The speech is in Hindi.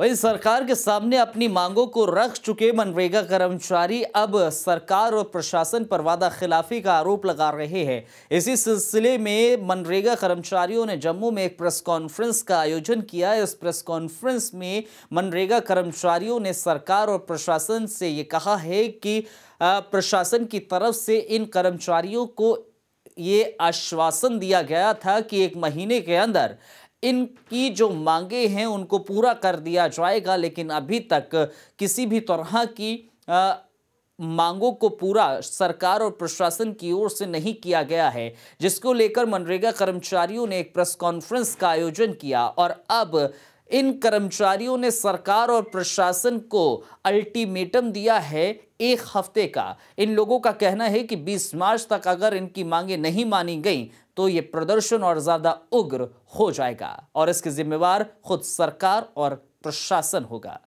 वहीं सरकार के सामने अपनी मांगों को रख चुके मनरेगा कर्मचारी अब सरकार और प्रशासन पर वादा खिलाफी का आरोप लगा रहे हैं इसी सिलसिले में मनरेगा कर्मचारियों ने जम्मू में एक प्रेस कॉन्फ्रेंस का आयोजन किया इस प्रेस कॉन्फ्रेंस में मनरेगा कर्मचारियों ने सरकार और प्रशासन से ये कहा है कि प्रशासन की तरफ से इन कर्मचारियों को ये आश्वासन दिया गया था कि एक महीने के अंदर इनकी जो मांगे हैं उनको पूरा कर दिया जाएगा लेकिन अभी तक किसी भी तरह की आ, मांगों को पूरा सरकार और प्रशासन की ओर से नहीं किया गया है जिसको लेकर मनरेगा कर्मचारियों ने एक प्रेस कॉन्फ्रेंस का आयोजन किया और अब इन कर्मचारियों ने सरकार और प्रशासन को अल्टीमेटम दिया है एक हफ्ते का इन लोगों का कहना है कि 20 मार्च तक अगर इनकी मांगे नहीं मानी गई तो ये प्रदर्शन और ज़्यादा उग्र हो जाएगा और इसके जिम्मेवार खुद सरकार और प्रशासन होगा